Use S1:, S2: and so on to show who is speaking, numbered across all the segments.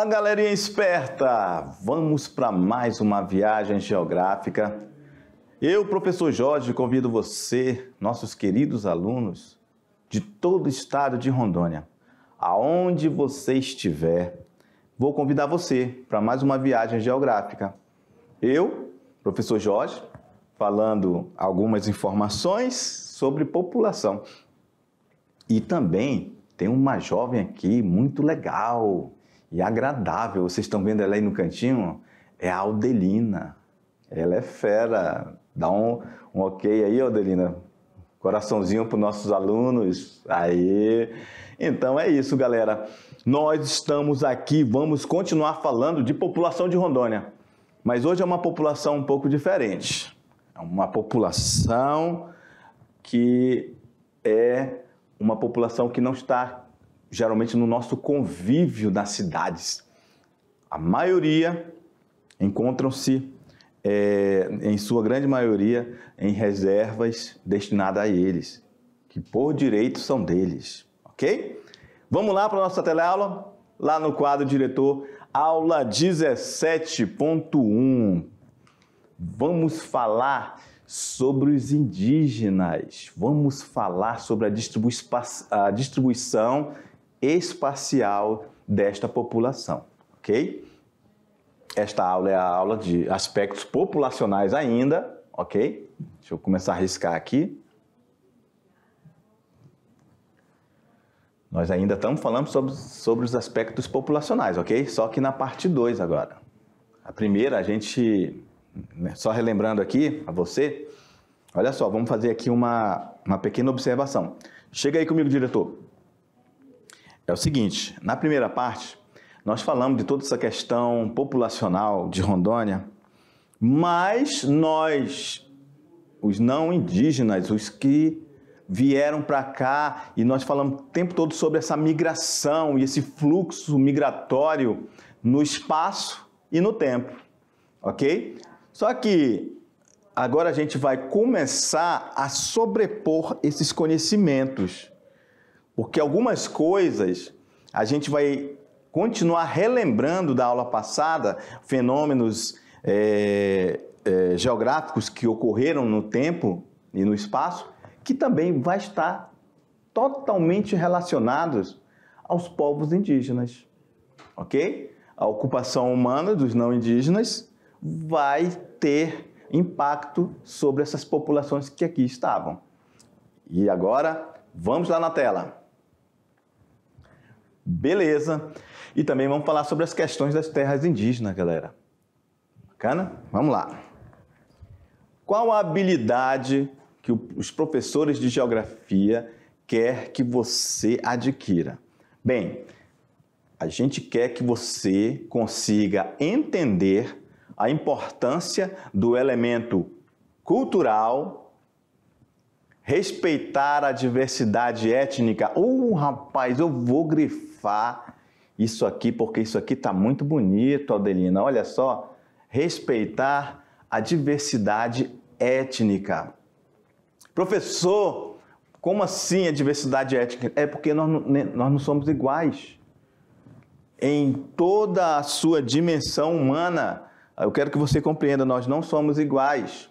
S1: Fala galerinha esperta! Vamos para mais uma viagem geográfica. Eu, professor Jorge, convido você, nossos queridos alunos de todo o estado de Rondônia, aonde você estiver, vou convidar você para mais uma viagem geográfica. Eu, professor Jorge, falando algumas informações sobre população. E também tem uma jovem aqui muito legal e é agradável. Vocês estão vendo ela aí no cantinho? É a Aldelina. Ela é fera. Dá um, um ok aí, Aldelina. Coraçãozinho para os nossos alunos. Aí. Então é isso, galera. Nós estamos aqui, vamos continuar falando de população de Rondônia. Mas hoje é uma população um pouco diferente. É uma população que é uma população que não está geralmente no nosso convívio nas cidades. A maioria encontram-se, é, em sua grande maioria, em reservas destinadas a eles, que por direito são deles, ok? Vamos lá para a nossa teleaula, lá no quadro diretor, aula 17.1. Vamos falar sobre os indígenas, vamos falar sobre a distribuição espacial desta população, ok? Esta aula é a aula de aspectos populacionais ainda, ok? Deixa eu começar a riscar aqui. Nós ainda estamos falando sobre, sobre os aspectos populacionais, ok? Só que na parte 2 agora. A primeira, a gente, né, só relembrando aqui a você, olha só, vamos fazer aqui uma, uma pequena observação. Chega aí comigo, diretor. É o seguinte, na primeira parte, nós falamos de toda essa questão populacional de Rondônia, mas nós, os não indígenas, os que vieram para cá e nós falamos o tempo todo sobre essa migração e esse fluxo migratório no espaço e no tempo, ok? Só que agora a gente vai começar a sobrepor esses conhecimentos porque algumas coisas a gente vai continuar relembrando da aula passada, fenômenos é, é, geográficos que ocorreram no tempo e no espaço, que também vai estar totalmente relacionados aos povos indígenas, ok? A ocupação humana dos não indígenas vai ter impacto sobre essas populações que aqui estavam. E agora, vamos lá na tela. Beleza. E também vamos falar sobre as questões das terras indígenas, galera. Bacana? Vamos lá. Qual a habilidade que os professores de geografia quer que você adquira? Bem, a gente quer que você consiga entender a importância do elemento cultural respeitar a diversidade étnica. Uh, rapaz, eu vou grifar isso aqui porque isso aqui tá muito bonito, Aldelina. Olha só, respeitar a diversidade étnica. Professor, como assim a diversidade étnica? É porque nós, né, nós não somos iguais. Em toda a sua dimensão humana, eu quero que você compreenda, nós não somos iguais.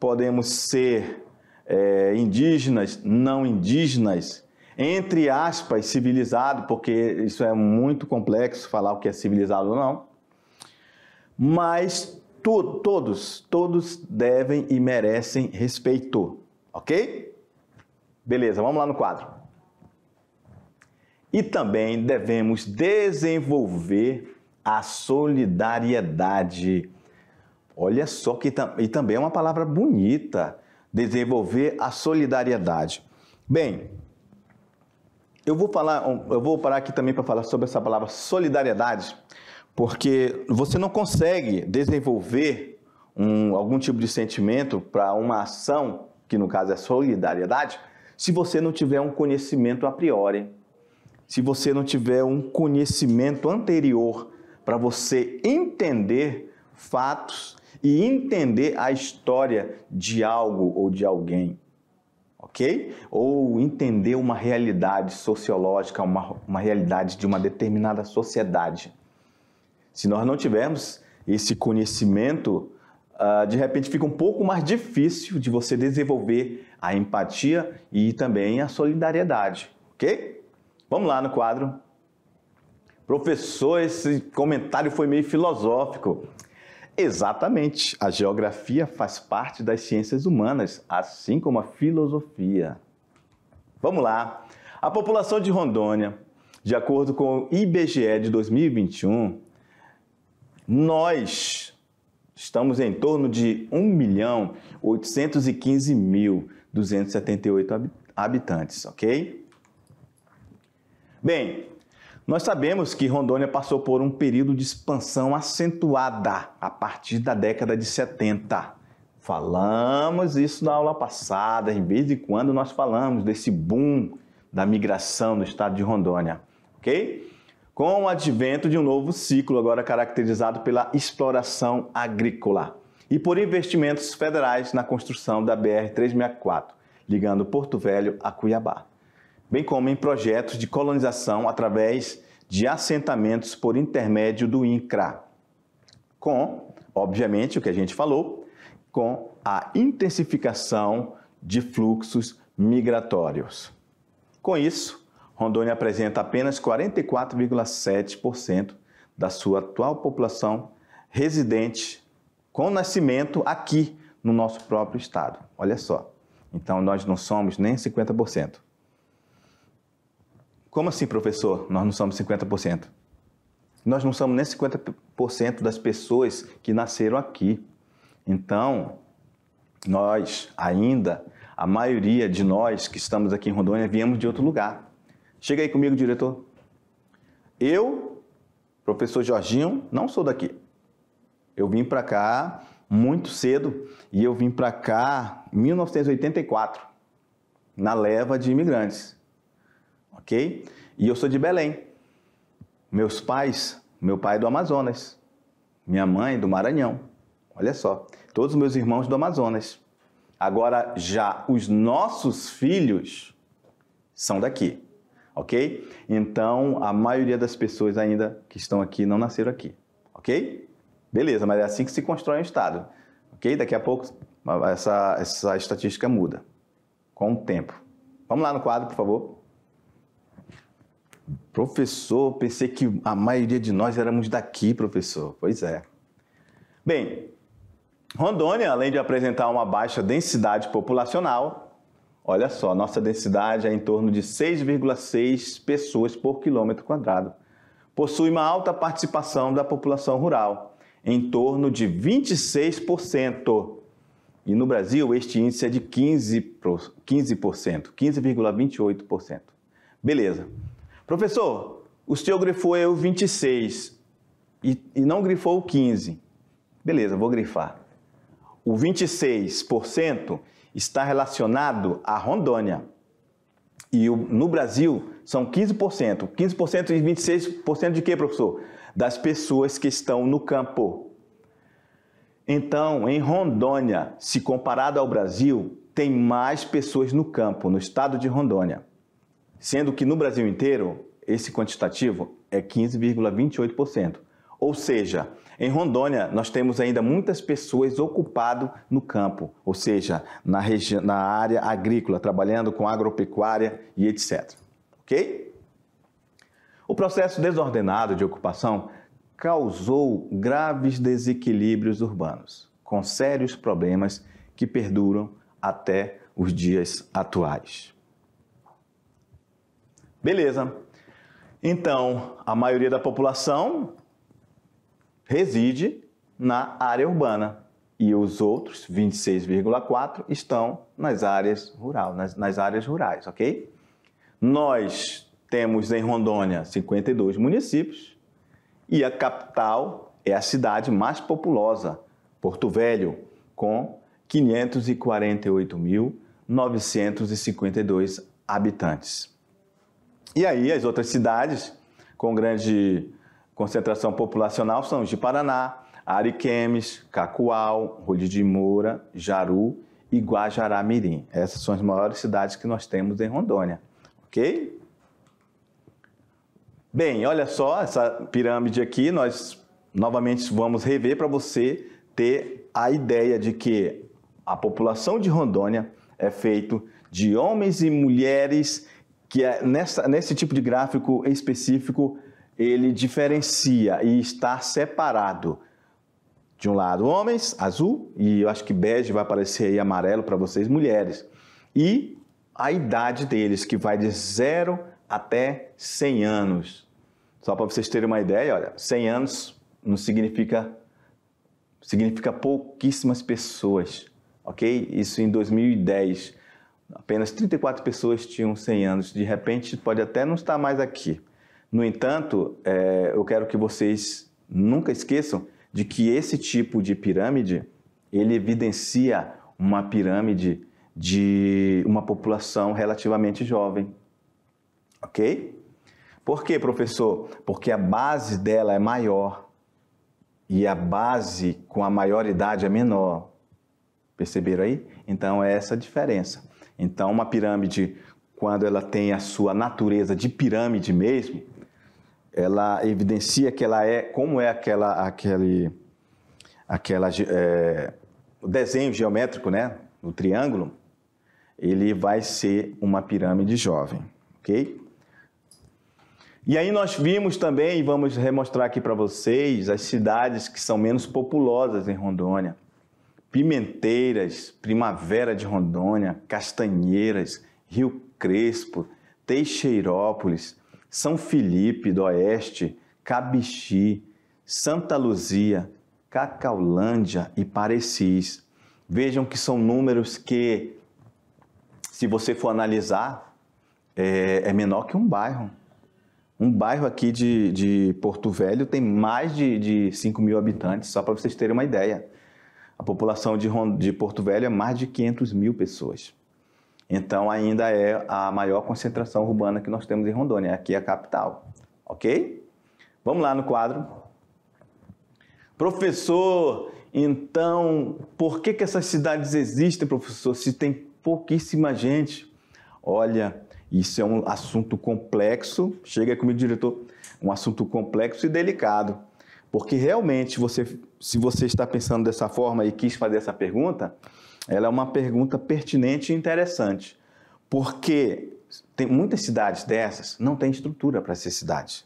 S1: Podemos ser é, indígenas, não indígenas, entre aspas, civilizado, porque isso é muito complexo falar o que é civilizado ou não, mas to todos, todos devem e merecem respeito, ok? Beleza, vamos lá no quadro. E também devemos desenvolver a solidariedade. Olha só que e também é uma palavra bonita desenvolver a solidariedade. Bem, eu vou falar, eu vou parar aqui também para falar sobre essa palavra solidariedade, porque você não consegue desenvolver um, algum tipo de sentimento para uma ação, que no caso é solidariedade, se você não tiver um conhecimento a priori, se você não tiver um conhecimento anterior para você entender fatos e entender a história de algo ou de alguém, ok? Ou entender uma realidade sociológica, uma, uma realidade de uma determinada sociedade. Se nós não tivermos esse conhecimento, uh, de repente fica um pouco mais difícil de você desenvolver a empatia e também a solidariedade, ok? Vamos lá no quadro. Professor, esse comentário foi meio filosófico. Exatamente. A geografia faz parte das ciências humanas, assim como a filosofia. Vamos lá. A população de Rondônia, de acordo com o IBGE de 2021, nós estamos em torno de 1.815.278 habitantes, ok? Bem, nós sabemos que Rondônia passou por um período de expansão acentuada a partir da década de 70. Falamos isso na aula passada, em vez de quando nós falamos desse boom da migração no estado de Rondônia, ok? Com o advento de um novo ciclo, agora caracterizado pela exploração agrícola e por investimentos federais na construção da BR-364, ligando Porto Velho a Cuiabá bem como em projetos de colonização através de assentamentos por intermédio do INCRA, com, obviamente, o que a gente falou, com a intensificação de fluxos migratórios. Com isso, Rondônia apresenta apenas 44,7% da sua atual população residente com nascimento aqui no nosso próprio estado. Olha só. Então nós não somos nem 50%. Como assim, professor? Nós não somos 50%. Nós não somos nem 50% das pessoas que nasceram aqui. Então, nós ainda, a maioria de nós que estamos aqui em Rondônia, viemos de outro lugar. Chega aí comigo, diretor. Eu, professor Jorginho, não sou daqui. Eu vim para cá muito cedo e eu vim para cá em 1984, na leva de imigrantes ok? E eu sou de Belém. Meus pais, meu pai é do Amazonas, minha mãe é do Maranhão. Olha só, todos os meus irmãos do Amazonas. Agora já os nossos filhos são daqui, ok? Então a maioria das pessoas ainda que estão aqui não nasceram aqui, ok? Beleza, mas é assim que se constrói um estado, ok? Daqui a pouco essa, essa estatística muda com o tempo. Vamos lá no quadro, por favor. Professor, pensei que a maioria de nós éramos daqui, professor. Pois é. Bem, Rondônia, além de apresentar uma baixa densidade populacional, olha só, nossa densidade é em torno de 6,6 pessoas por quilômetro quadrado. Possui uma alta participação da população rural, em torno de 26%. E no Brasil, este índice é de 15%, 15,28%. 15 Beleza. Professor, o senhor grifou eu 26 e, e não grifou o 15. Beleza, vou grifar. O 26% está relacionado à Rondônia. E o, no Brasil são 15%. 15% e 26% de quê, professor? Das pessoas que estão no campo. Então, em Rondônia, se comparado ao Brasil, tem mais pessoas no campo, no estado de Rondônia sendo que no Brasil inteiro esse quantitativo é 15,28%. Ou seja, em Rondônia nós temos ainda muitas pessoas ocupadas no campo, ou seja, na, na área agrícola, trabalhando com agropecuária e etc. Ok? O processo desordenado de ocupação causou graves desequilíbrios urbanos, com sérios problemas que perduram até os dias atuais. Beleza. Então, a maioria da população reside na área urbana e os outros 26,4 estão nas áreas rural, nas, nas, áreas rurais, ok? Nós temos em Rondônia 52 municípios e a capital é a cidade mais populosa, Porto Velho, com 548.952 habitantes. E aí as outras cidades com grande concentração populacional são os de Paraná, Ariquemes, Cacoal, Rolho de Moura, Jaru e Guajará-Mirim. Essas são as maiores cidades que nós temos em Rondônia, ok? Bem, olha só essa pirâmide aqui, nós novamente vamos rever para você ter a ideia de que a população de Rondônia é feita de homens e mulheres que é nessa, nesse tipo de gráfico específico, ele diferencia e está separado. De um lado, homens, azul, e eu acho que bege vai aparecer aí amarelo para vocês, mulheres. E a idade deles, que vai de 0 até 100 anos. Só para vocês terem uma ideia, olha, 100 anos não significa significa pouquíssimas pessoas, ok? Isso em 2010 Apenas 34 pessoas tinham 100 anos. De repente, pode até não estar mais aqui. No entanto, é, eu quero que vocês nunca esqueçam de que esse tipo de pirâmide ele evidencia uma pirâmide de uma população relativamente jovem, ok? Por quê, professor? Porque a base dela é maior e a base com a maior idade é menor. Perceberam aí? Então é essa a diferença. Então, uma pirâmide, quando ela tem a sua natureza de pirâmide mesmo, ela evidencia que ela é como é aquela aquele aquela é, desenho geométrico, né, no triângulo, ele vai ser uma pirâmide jovem, ok? E aí nós vimos também, vamos remostrar aqui para vocês, as cidades que são menos populosas em Rondônia. Pimenteiras, Primavera de Rondônia, Castanheiras, Rio Crespo, Teixeirópolis, São Felipe do Oeste, Cabixi, Santa Luzia, Cacaulândia e Parecis. Vejam que são números que, se você for analisar, é, é menor que um bairro. Um bairro aqui de, de Porto Velho tem mais de, de 5 mil habitantes, só para vocês terem uma ideia. A população de, de Porto Velho é mais de 500 mil pessoas. Então, ainda é a maior concentração urbana que nós temos em Rondônia. Aqui é a capital. Ok? Vamos lá no quadro. Professor, então, por que, que essas cidades existem, professor, se tem pouquíssima gente? Olha, isso é um assunto complexo. Chega comigo, diretor. Um assunto complexo e delicado. Porque realmente, você, se você está pensando dessa forma e quis fazer essa pergunta, ela é uma pergunta pertinente e interessante. Porque tem muitas cidades dessas não têm estrutura para ser cidade.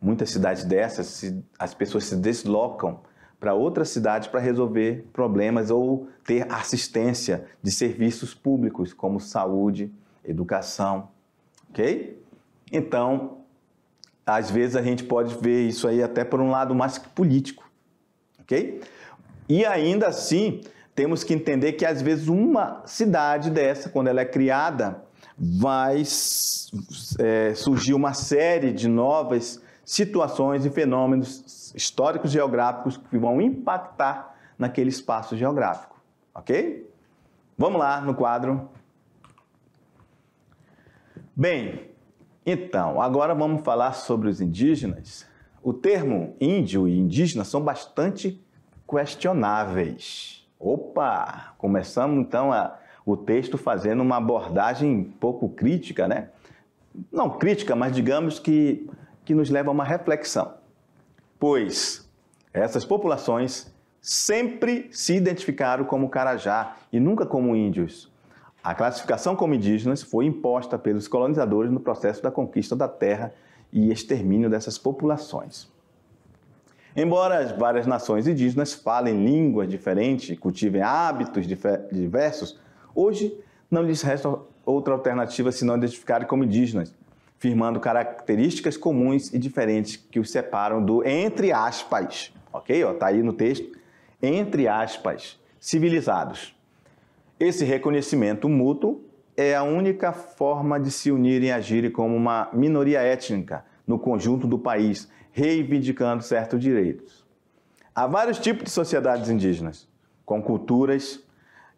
S1: Muitas cidades dessas, as pessoas se deslocam para outra cidade para resolver problemas ou ter assistência de serviços públicos como saúde, educação, ok? Então, às vezes a gente pode ver isso aí até por um lado mais político, ok? E ainda assim, temos que entender que às vezes uma cidade dessa, quando ela é criada, vai é, surgir uma série de novas situações e fenômenos históricos geográficos que vão impactar naquele espaço geográfico, ok? Vamos lá no quadro. Bem, então, agora vamos falar sobre os indígenas. O termo índio e indígena são bastante questionáveis. Opa! Começamos então a, o texto fazendo uma abordagem um pouco crítica, né? Não crítica, mas digamos que, que nos leva a uma reflexão. Pois essas populações sempre se identificaram como Carajá e nunca como índios. A classificação como indígenas foi imposta pelos colonizadores no processo da conquista da terra e extermínio dessas populações. Embora as várias nações indígenas falem línguas diferentes e cultivem hábitos diversos, hoje não lhes resta outra alternativa senão identificarem como indígenas, firmando características comuns e diferentes que os separam do entre aspas, ok? Está aí no texto, entre aspas, civilizados. Esse reconhecimento mútuo é a única forma de se unirem e agirem como uma minoria étnica no conjunto do país, reivindicando certos direitos. Há vários tipos de sociedades indígenas, com culturas,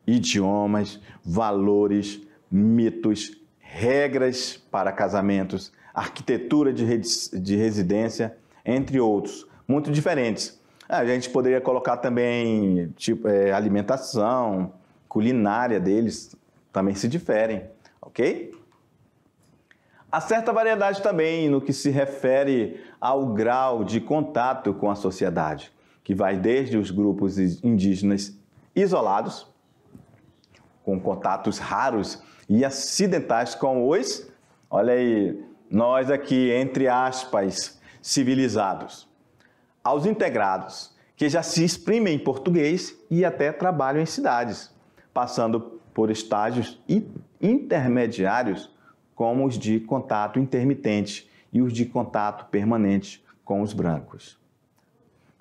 S1: idiomas, valores, mitos, regras para casamentos, arquitetura de residência, entre outros, muito diferentes. A gente poderia colocar também tipo, é, alimentação, culinária deles também se diferem, ok? Há certa variedade também no que se refere ao grau de contato com a sociedade, que vai desde os grupos indígenas isolados, com contatos raros e acidentais com os, olha aí, nós aqui, entre aspas, civilizados, aos integrados, que já se exprimem em português e até trabalham em cidades passando por estágios intermediários, como os de contato intermitente e os de contato permanente com os brancos.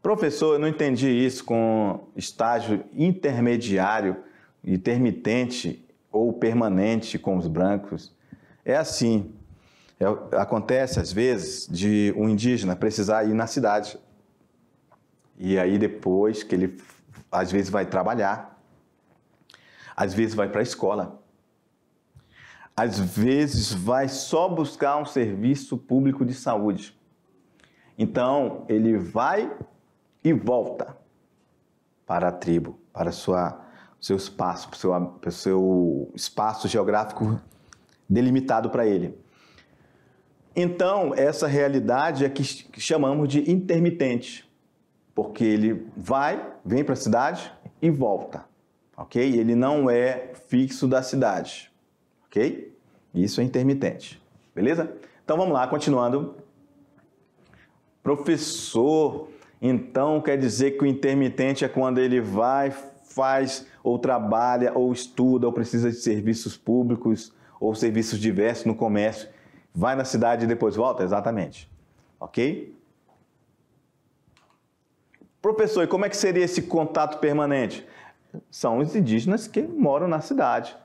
S1: Professor, eu não entendi isso com estágio intermediário, intermitente ou permanente com os brancos. É assim. É, acontece às vezes de um indígena precisar ir na cidade. E aí depois que ele às vezes vai trabalhar, às vezes vai para a escola. Às vezes vai só buscar um serviço público de saúde. Então, ele vai e volta para a tribo, para sua seu espaço, para o seu, para o seu espaço geográfico delimitado para ele. Então, essa realidade é que chamamos de intermitente, porque ele vai, vem para a cidade e volta ok? Ele não é fixo da cidade, ok? Isso é intermitente, beleza? Então vamos lá, continuando. Professor, então quer dizer que o intermitente é quando ele vai, faz, ou trabalha, ou estuda, ou precisa de serviços públicos, ou serviços diversos no comércio, vai na cidade e depois volta? Exatamente, ok? Professor, e como é que seria esse contato permanente? são os indígenas que moram na cidade,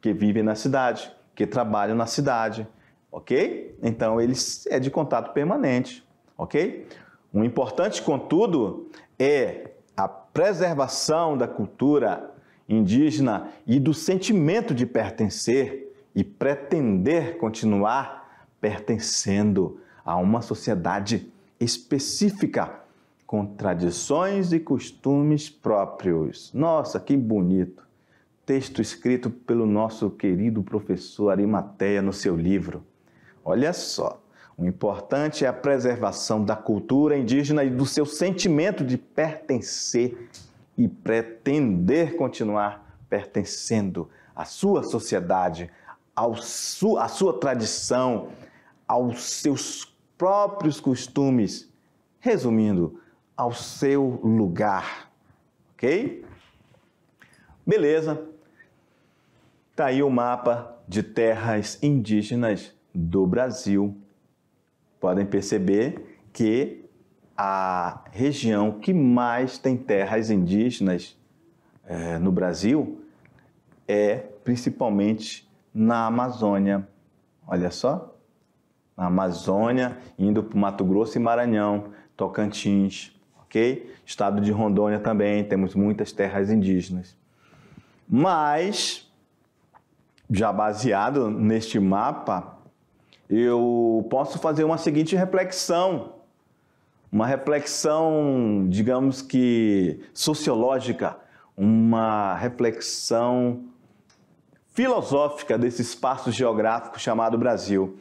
S1: que vivem na cidade, que trabalham na cidade, ok? Então eles é de contato permanente, ok? O importante, contudo, é a preservação da cultura indígena e do sentimento de pertencer e pretender continuar pertencendo a uma sociedade específica com tradições e costumes próprios. Nossa, que bonito! Texto escrito pelo nosso querido professor Arimateia no seu livro. Olha só, o importante é a preservação da cultura indígena e do seu sentimento de pertencer e pretender continuar pertencendo à sua sociedade, ao su à sua tradição, aos seus próprios costumes. Resumindo, ao seu lugar. Ok? Beleza. Tá aí o mapa de terras indígenas do Brasil. Podem perceber que a região que mais tem terras indígenas é, no Brasil é principalmente na Amazônia. Olha só, na Amazônia, indo para o Mato Grosso e Maranhão, Tocantins, ok? Estado de Rondônia também, temos muitas terras indígenas. Mas, já baseado neste mapa, eu posso fazer uma seguinte reflexão, uma reflexão, digamos que sociológica, uma reflexão filosófica desse espaço geográfico chamado Brasil.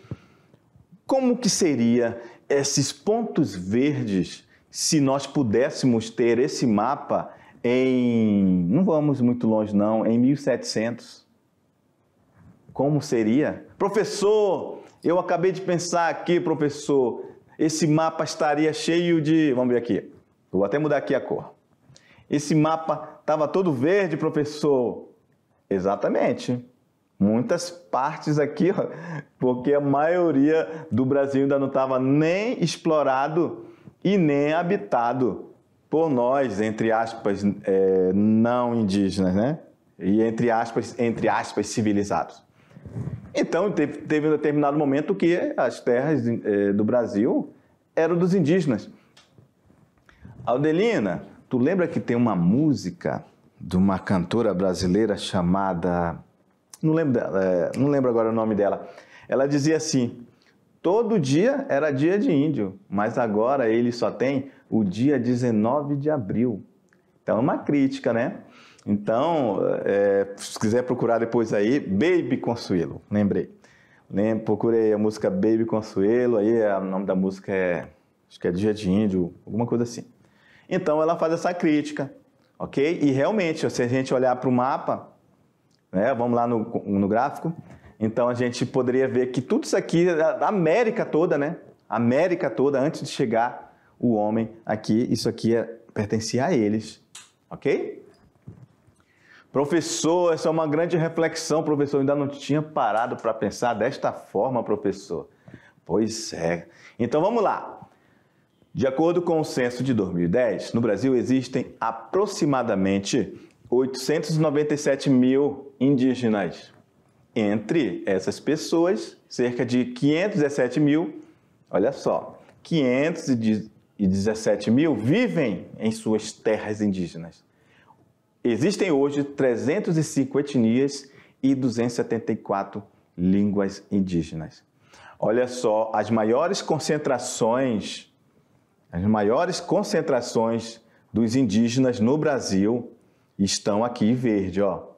S1: Como que seria esses pontos verdes se nós pudéssemos ter esse mapa em, não vamos muito longe não, em 1700, como seria? Professor, eu acabei de pensar aqui, professor, esse mapa estaria cheio de, vamos ver aqui, vou até mudar aqui a cor. Esse mapa estava todo verde, professor. Exatamente. Muitas partes aqui, porque a maioria do Brasil ainda não estava nem explorado e nem habitado por nós, entre aspas, é, não indígenas, né? E entre aspas, entre aspas, civilizados. Então, teve, teve um determinado momento que as terras é, do Brasil eram dos indígenas. Aldelina, tu lembra que tem uma música de uma cantora brasileira chamada. Não lembro, é, não lembro agora o nome dela. Ela dizia assim: Todo dia era dia de índio, mas agora ele só tem o dia 19 de abril. Então é uma crítica, né? Então, é, se quiser procurar depois aí, Baby Consuelo, lembrei. Lem, procurei a música Baby Consuelo, aí o nome da música é, acho que é Dia de Índio, alguma coisa assim. Então ela faz essa crítica, ok? E realmente, se a gente olhar para o mapa, né, vamos lá no, no gráfico, então a gente poderia ver que tudo isso aqui, a América toda, né? América toda, antes de chegar o homem aqui, isso aqui é, pertencia a eles, ok? Professor, essa é uma grande reflexão, professor. Eu ainda não tinha parado para pensar desta forma, professor. Pois é. Então vamos lá. De acordo com o censo de 2010, no Brasil existem aproximadamente 897 mil indígenas. Entre essas pessoas, cerca de 517 mil, olha só, 517 mil vivem em suas terras indígenas. Existem hoje 305 etnias e 274 línguas indígenas. Olha só, as maiores concentrações, as maiores concentrações dos indígenas no Brasil estão aqui verde, ó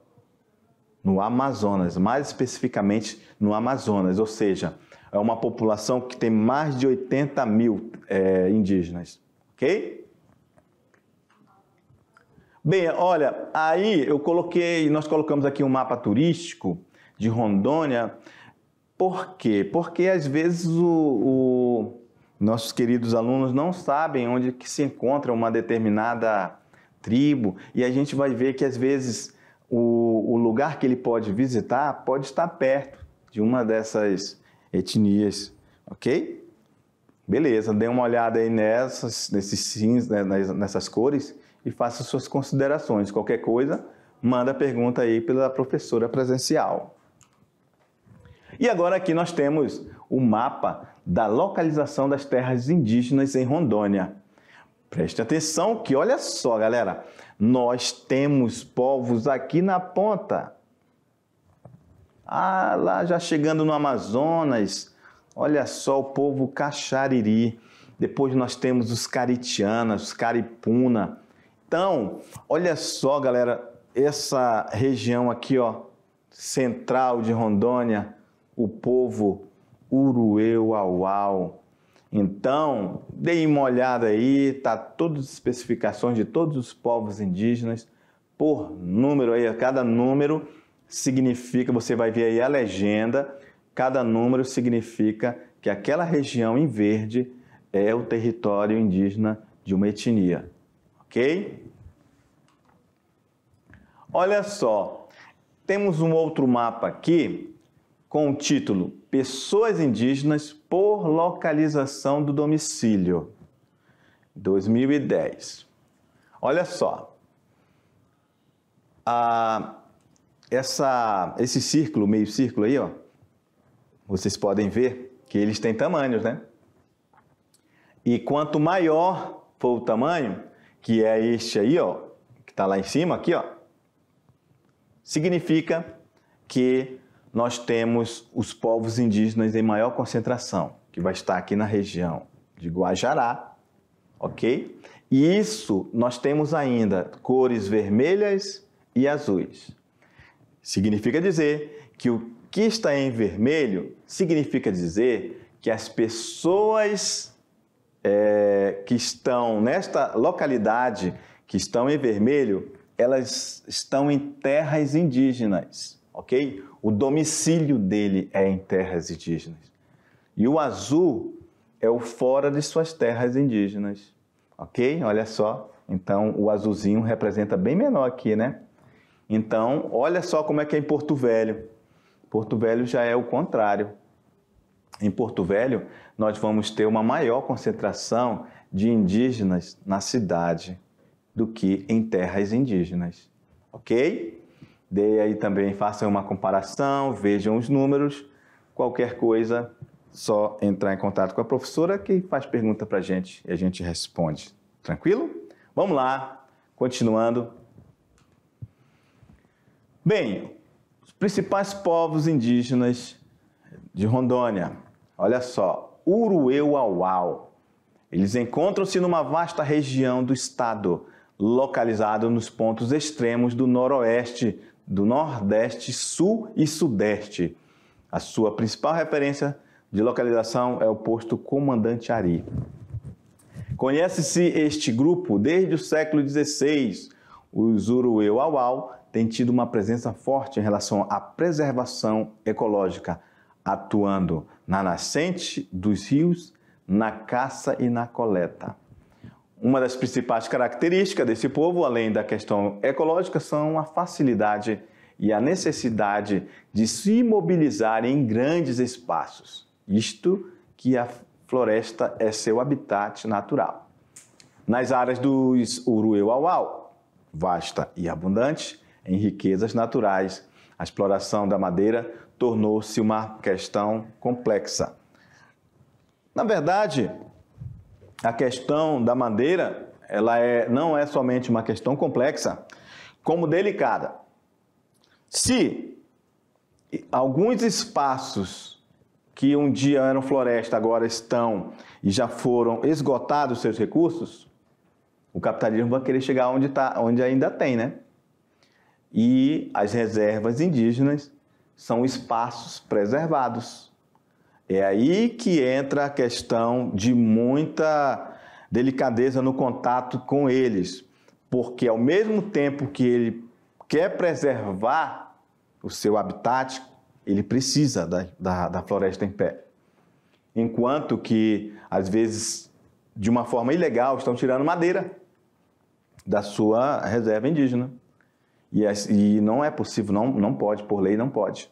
S1: no Amazonas, mais especificamente no Amazonas, ou seja, é uma população que tem mais de 80 mil é, indígenas, ok? Bem, olha, aí eu coloquei, nós colocamos aqui um mapa turístico de Rondônia, por quê? Porque às vezes o, o nossos queridos alunos não sabem onde que se encontra uma determinada tribo e a gente vai ver que às vezes o, o lugar que ele pode visitar pode estar perto de uma dessas etnias, ok? Beleza, dê uma olhada aí nessas, nesses cinzas, né, nessas cores e faça suas considerações. Qualquer coisa, manda pergunta aí pela professora presencial. E agora aqui nós temos o mapa da localização das terras indígenas em Rondônia. Preste atenção que olha só, galera, nós temos povos aqui na ponta. Ah, lá já chegando no Amazonas, olha só o povo Caxariri. Depois nós temos os Caritianas, os Caripuna. Então, olha só, galera, essa região aqui, ó, central de Rondônia, o povo Urueu-Auau. Então, deem uma olhada aí, tá todas as especificações de todos os povos indígenas por número aí, cada número significa, você vai ver aí a legenda, cada número significa que aquela região em verde é o território indígena de uma etnia, ok? Olha só, temos um outro mapa aqui com o título pessoas indígenas por localização do domicílio. 2010. Olha só, ah, essa, esse círculo, meio círculo aí, ó, vocês podem ver que eles têm tamanhos, né? E quanto maior for o tamanho, que é este aí, ó, que está lá em cima, aqui, ó, significa que nós temos os povos indígenas em maior concentração, que vai estar aqui na região de Guajará, ok? E isso nós temos ainda cores vermelhas e azuis. Significa dizer que o que está em vermelho significa dizer que as pessoas é, que estão nesta localidade, que estão em vermelho, elas estão em terras indígenas, ok? O domicílio dele é em terras indígenas. E o azul é o fora de suas terras indígenas. Ok? Olha só. Então, o azulzinho representa bem menor aqui, né? Então, olha só como é que é em Porto Velho. Porto Velho já é o contrário. Em Porto Velho, nós vamos ter uma maior concentração de indígenas na cidade do que em terras indígenas. Ok? Dê aí também façam uma comparação, vejam os números. Qualquer coisa, só entrar em contato com a professora que faz pergunta para a gente e a gente responde. Tranquilo? Vamos lá, continuando. Bem, os principais povos indígenas de Rondônia. Olha só, Urueuauau. Eles encontram-se numa vasta região do estado, localizado nos pontos extremos do noroeste do Nordeste, Sul e Sudeste. A sua principal referência de localização é o posto Comandante Ari. Conhece-se este grupo desde o século XVI. Os urueu tem têm tido uma presença forte em relação à preservação ecológica, atuando na nascente dos rios, na caça e na coleta. Uma das principais características desse povo, além da questão ecológica, são a facilidade e a necessidade de se mobilizar em grandes espaços. Isto que a floresta é seu habitat natural. Nas áreas dos Urueuauau, vasta e abundante em riquezas naturais, a exploração da madeira tornou-se uma questão complexa. Na verdade, a questão da madeira, ela é, não é somente uma questão complexa, como delicada. Se alguns espaços que um dia eram floresta agora estão e já foram esgotados seus recursos, o capitalismo vai querer chegar onde, tá, onde ainda tem, né? E as reservas indígenas são espaços preservados. É aí que entra a questão de muita delicadeza no contato com eles, porque ao mesmo tempo que ele quer preservar o seu habitat, ele precisa da, da, da floresta em pé. Enquanto que, às vezes, de uma forma ilegal, estão tirando madeira da sua reserva indígena. E, é e não é possível, não, não pode, por lei não pode.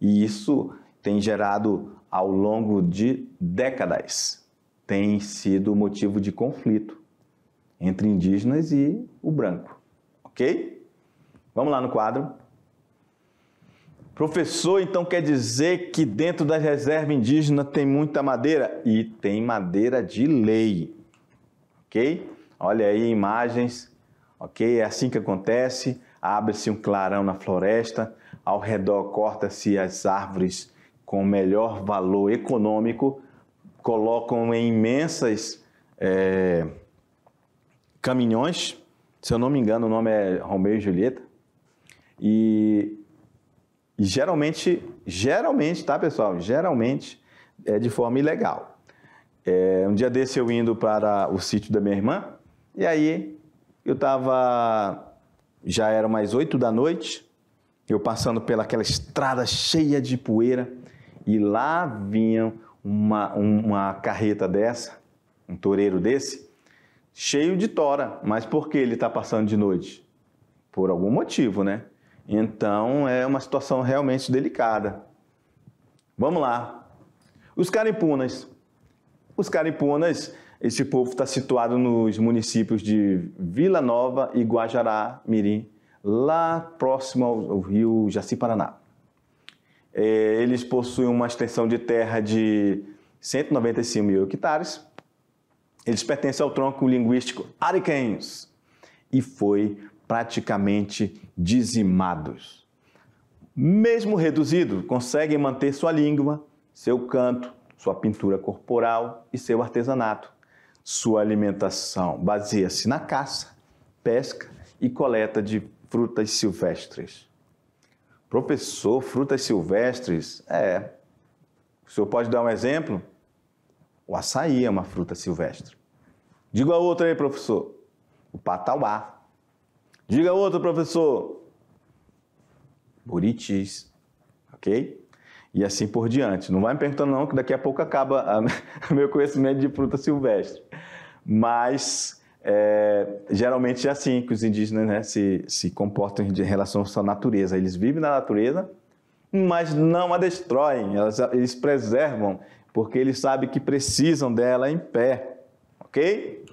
S1: E isso tem gerado ao longo de décadas, tem sido motivo de conflito entre indígenas e o branco. Ok? Vamos lá no quadro. Professor, então quer dizer que dentro da reserva indígena tem muita madeira? E tem madeira de lei. Ok? Olha aí imagens. Ok? É assim que acontece. Abre-se um clarão na floresta. Ao redor corta-se as árvores com melhor valor econômico colocam em imensas é, caminhões, se eu não me engano o nome é Romeu e Julieta, e, e geralmente, geralmente, tá pessoal, geralmente é de forma ilegal. É, um dia desse eu indo para o sítio da minha irmã, e aí eu estava, já eram mais 8 da noite, eu passando pelaquela estrada cheia de poeira, e lá vinha uma, uma carreta dessa, um toureiro desse, cheio de tora. Mas por que ele está passando de noite? Por algum motivo, né? Então é uma situação realmente delicada. Vamos lá. Os caripunas. Os caripunas, esse povo está situado nos municípios de Vila Nova e Guajará, Mirim, lá próximo ao rio Jaci-Paraná. Eh, eles possuem uma extensão de terra de 195 mil hectares. Eles pertencem ao tronco linguístico Aricanes e foi praticamente dizimados. Mesmo reduzido, conseguem manter sua língua, seu canto, sua pintura corporal e seu artesanato. Sua alimentação baseia-se na caça, pesca e coleta de frutas silvestres. Professor, frutas silvestres? É. O senhor pode dar um exemplo? O açaí é uma fruta silvestre. Diga a outra aí, professor. O patauá. Diga a outra, professor. Buritis. Ok? E assim por diante. Não vai me perguntando, não, que daqui a pouco acaba o meu conhecimento de fruta silvestre. Mas é, geralmente é assim que os indígenas né, se, se comportam em relação à sua natureza. Eles vivem na natureza, mas não a destroem, elas, eles preservam, porque eles sabem que precisam dela em pé, ok?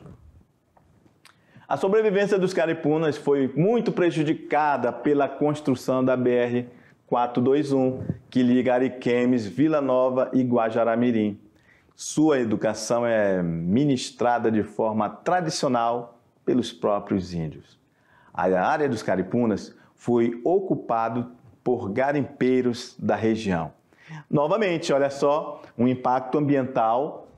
S1: A sobrevivência dos caripunas foi muito prejudicada pela construção da BR 421, que liga Ariquemes, Vila Nova e Guajaramirim. Sua educação é ministrada de forma tradicional pelos próprios índios. A área dos caripunas foi ocupada por garimpeiros da região. Novamente, olha só, um impacto ambiental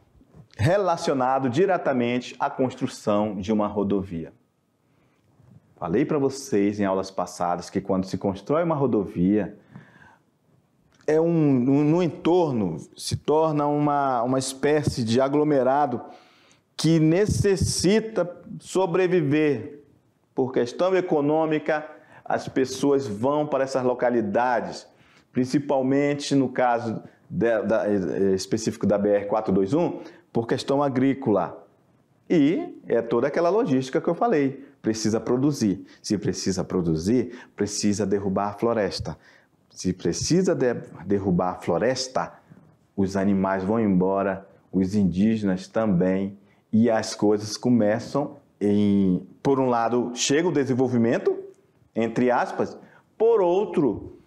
S1: relacionado diretamente à construção de uma rodovia. Falei para vocês em aulas passadas que quando se constrói uma rodovia, é um, um, no entorno se torna uma, uma espécie de aglomerado que necessita sobreviver. Por questão econômica, as pessoas vão para essas localidades, principalmente no caso de, da, específico da BR-421, por questão agrícola. E é toda aquela logística que eu falei. Precisa produzir. Se precisa produzir, precisa derrubar a floresta se precisa de derrubar a floresta, os animais vão embora, os indígenas também, e as coisas começam em. Por um lado, chega o desenvolvimento, entre aspas, por outro,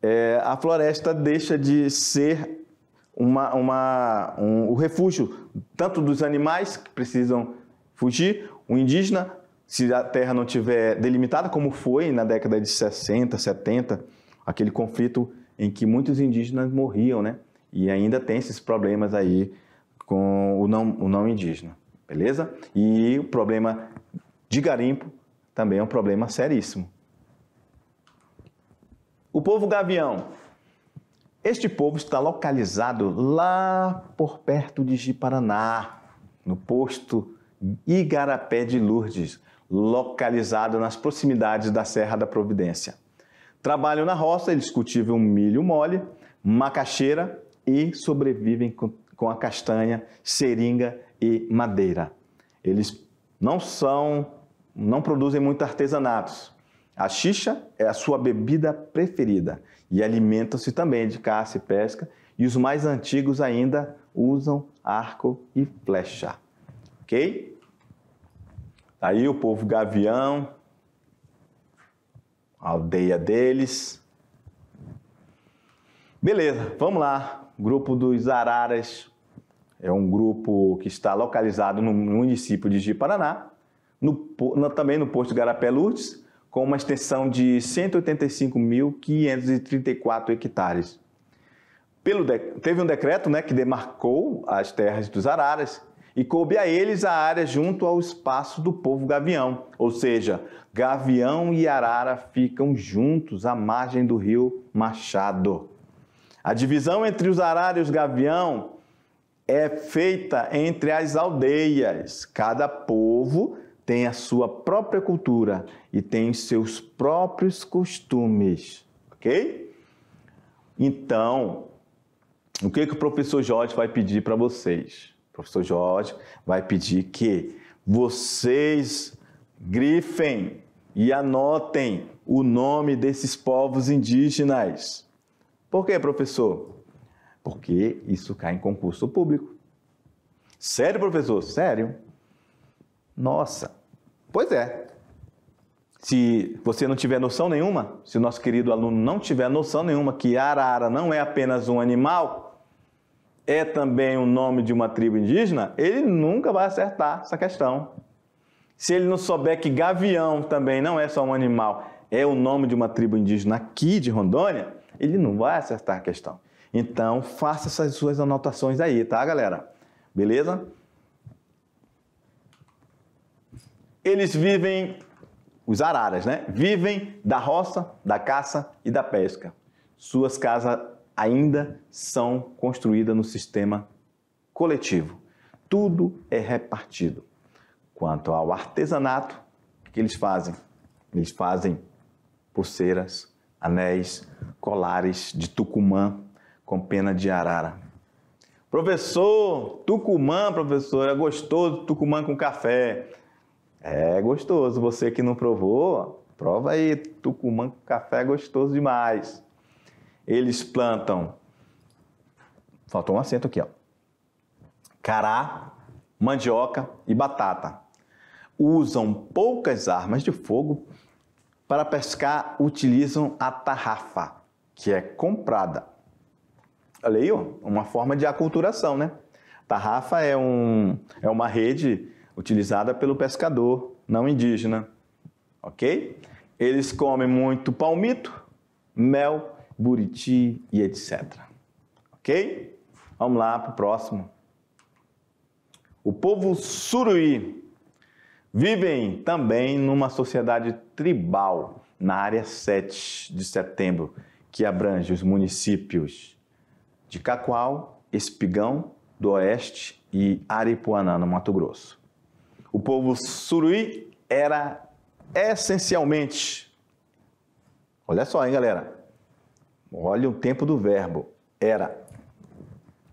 S1: é, a floresta deixa de ser uma, uma, um, o refúgio tanto dos animais que precisam fugir, o indígena, se a terra não tiver delimitada, como foi na década de 60, 70 aquele conflito em que muitos indígenas morriam, né? E ainda tem esses problemas aí com o não, o não indígena, beleza? E o problema de garimpo também é um problema seríssimo. O povo gavião. Este povo está localizado lá por perto de Jiparaná, no posto Igarapé de Lourdes, localizado nas proximidades da Serra da Providência. Trabalham na roça, eles cultivam milho mole, macaxeira e sobrevivem com a castanha, seringa e madeira. Eles não são, não produzem muito artesanatos. A xixa é a sua bebida preferida e alimentam-se também de caça e pesca, e os mais antigos ainda usam arco e flecha. OK? Tá aí o povo gavião, a aldeia deles. Beleza, vamos lá. O grupo dos Araras é um grupo que está localizado no município de Ji-Paraná, também no posto Garapé Lourdes, com uma extensão de 185.534 hectares. Pelo, teve um decreto né, que demarcou as terras dos Araras e coube a eles a área junto ao espaço do povo gavião, ou seja, gavião e arara ficam juntos à margem do rio Machado. A divisão entre os arara e os gavião é feita entre as aldeias. Cada povo tem a sua própria cultura e tem seus próprios costumes, ok? Então, o que, que o professor Jorge vai pedir para vocês? professor Jorge vai pedir que vocês grifem e anotem o nome desses povos indígenas. Por quê, professor? Porque isso cai em concurso público. Sério, professor? Sério? Nossa. Pois é. Se você não tiver noção nenhuma, se o nosso querido aluno não tiver noção nenhuma que arara não é apenas um animal, é também o nome de uma tribo indígena, ele nunca vai acertar essa questão. Se ele não souber que gavião também não é só um animal, é o nome de uma tribo indígena aqui de Rondônia, ele não vai acertar a questão. Então, faça essas suas anotações aí, tá, galera? Beleza? Eles vivem, os araras, né? Vivem da roça, da caça e da pesca. Suas casas ainda são construídas no sistema coletivo. Tudo é repartido. Quanto ao artesanato, o que eles fazem? Eles fazem pulseiras, anéis, colares de Tucumã com pena de arara. Professor, Tucumã, professor, é gostoso Tucumã com café. É gostoso. Você que não provou, prova aí. Tucumã com café é gostoso demais. Eles plantam. Faltou um acento aqui, ó. Cará, mandioca e batata. Usam poucas armas de fogo. Para pescar, utilizam a tarrafa, que é comprada. Olha aí, ó, uma forma de aculturação, né? Tarrafa é, um, é uma rede utilizada pelo pescador não indígena, ok? Eles comem muito palmito, mel, Buriti e etc. Ok? Vamos lá para o próximo. O povo suruí vivem também numa sociedade tribal na área 7 de setembro, que abrange os municípios de Cacoal, Espigão, do Oeste e Aripuanã, no Mato Grosso. O povo suruí era essencialmente, olha só, hein, galera, Olha o tempo do verbo. Era.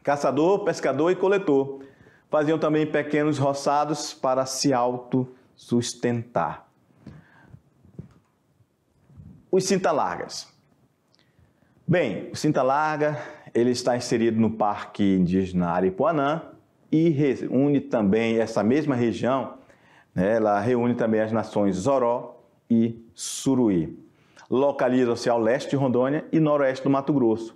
S1: Caçador, pescador e coletor. Faziam também pequenos roçados para se autossustentar. Os cinta largas. Bem, o cinta larga ele está inserido no Parque Indígena Aripuanã e reúne também essa mesma região, né, ela reúne também as nações Zoró e Suruí localizam-se ao leste de Rondônia e noroeste do Mato Grosso.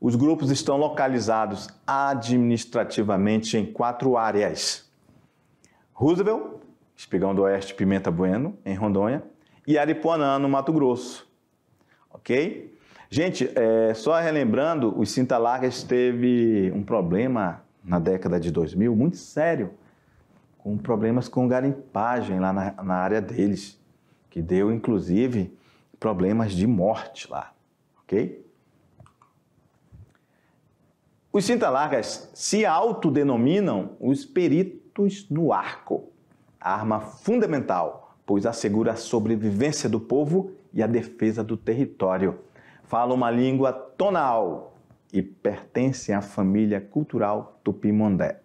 S1: Os grupos estão localizados administrativamente em quatro áreas: Roosevelt, Espigão do Oeste, Pimenta Bueno, em Rondônia, e Aripuanã, no Mato Grosso. Ok? Gente, é, só relembrando, o Cinta Largas teve um problema na década de 2000 muito sério, com problemas com garimpagem lá na, na área deles, que deu inclusive problemas de morte lá, ok? Os cintalargas se autodenominam os peritos no arco, arma fundamental, pois assegura a sobrevivência do povo e a defesa do território. Fala uma língua tonal e pertence à família cultural Tupimondé.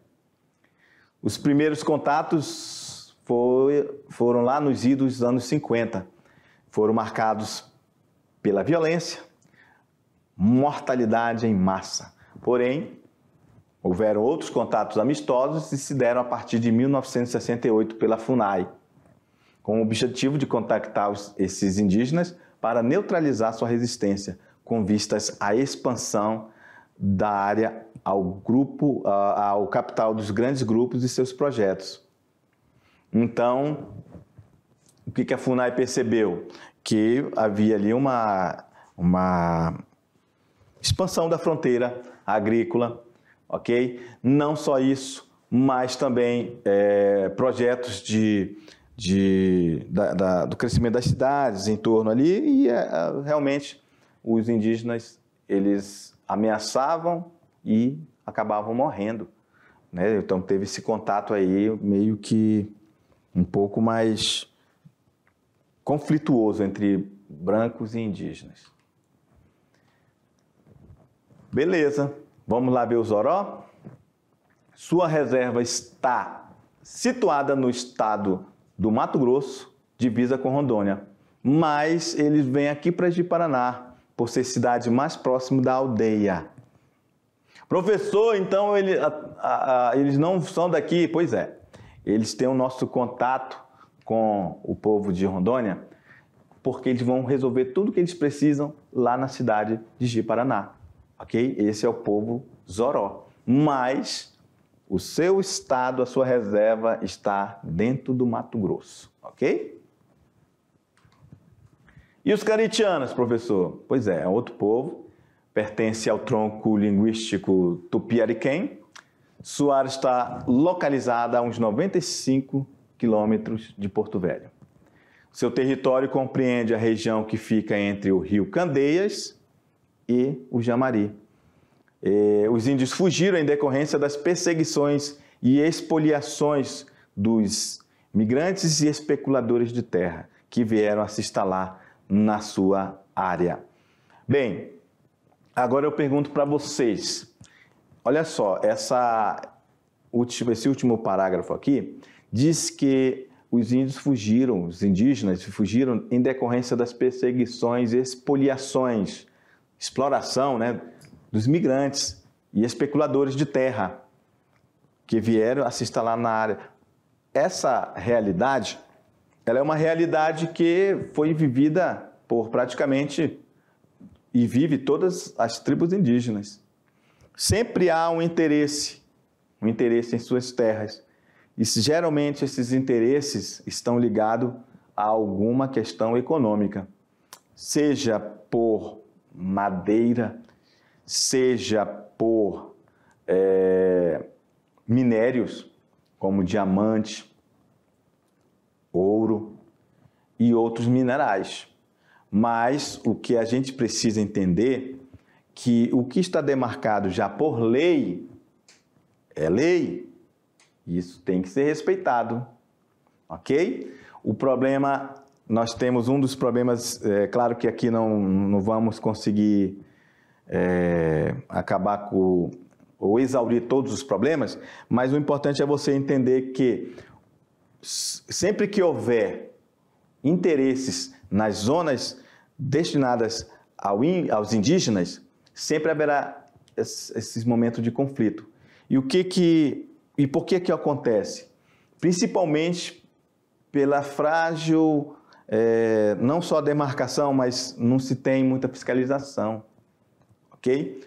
S1: Os primeiros contatos foi, foram lá nos idos dos anos 50, foram marcados pela violência, mortalidade em massa. Porém, houveram outros contatos amistosos e se deram a partir de 1968 pela FUNAI, com o objetivo de contactar esses indígenas para neutralizar sua resistência, com vistas à expansão da área ao grupo, ao capital dos grandes grupos e seus projetos. Então, o que, que a FUNAI percebeu? Que havia ali uma, uma expansão da fronteira agrícola, ok? Não só isso, mas também é, projetos de, de da, da, do crescimento das cidades em torno ali e é, é realmente os indígenas eles ameaçavam e acabavam morrendo, né? Então teve esse contato aí meio que um pouco mais conflituoso entre brancos e indígenas. Beleza, vamos lá ver o Zoró? Sua reserva está situada no estado do Mato Grosso, divisa com Rondônia, mas eles vêm aqui para de Paraná, por ser cidade mais próxima da aldeia. Professor, então ele, a, a, eles não são daqui? Pois é, eles têm o nosso contato com o povo de Rondônia, porque eles vão resolver tudo que eles precisam lá na cidade de Ji-Paraná, ok? Esse é o povo Zoró. Mas o seu estado, a sua reserva está dentro do Mato Grosso, ok? E os caritianos, professor? Pois é, é outro povo, pertence ao tronco linguístico tupi tupiariquém. Suara está localizada a uns 95 quilômetros de Porto Velho. Seu território compreende a região que fica entre o rio Candeias e o Jamari. É, os índios fugiram em decorrência das perseguições e expoliações dos migrantes e especuladores de terra que vieram a se instalar na sua área. Bem, agora eu pergunto para vocês. Olha só, essa esse último parágrafo aqui diz que os índios fugiram, os indígenas fugiram em decorrência das perseguições, expoliações, exploração né, dos migrantes e especuladores de terra que vieram a se instalar na área. Essa realidade ela é uma realidade que foi vivida por praticamente e vive todas as tribos indígenas. Sempre há um interesse, um interesse em suas terras. E geralmente esses interesses estão ligados a alguma questão econômica, seja por madeira, seja por é, minérios como diamante, ouro e outros minerais. Mas o que a gente precisa entender que o que está demarcado já por lei é lei isso tem que ser respeitado, ok? O problema, nós temos um dos problemas, é, claro que aqui não, não vamos conseguir é, acabar com ou exaurir todos os problemas, mas o importante é você entender que sempre que houver interesses nas zonas destinadas ao in, aos indígenas, sempre haverá esses momentos de conflito. E o que, que e por que que acontece? Principalmente pela frágil, é, não só demarcação, mas não se tem muita fiscalização, ok?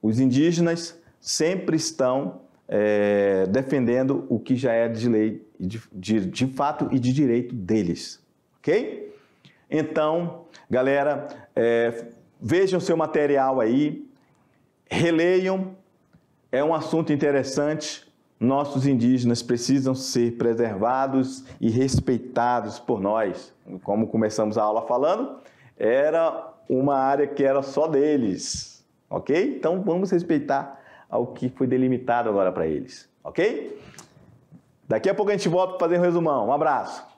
S1: Os indígenas sempre estão é, defendendo o que já é de lei, de, de, de fato e de direito deles, ok? Então, galera, é, vejam seu material aí, releiam, é um assunto interessante nossos indígenas precisam ser preservados e respeitados por nós. Como começamos a aula falando, era uma área que era só deles, ok? Então vamos respeitar ao que foi delimitado agora para eles, ok? Daqui a pouco a gente volta para fazer um resumão. Um abraço!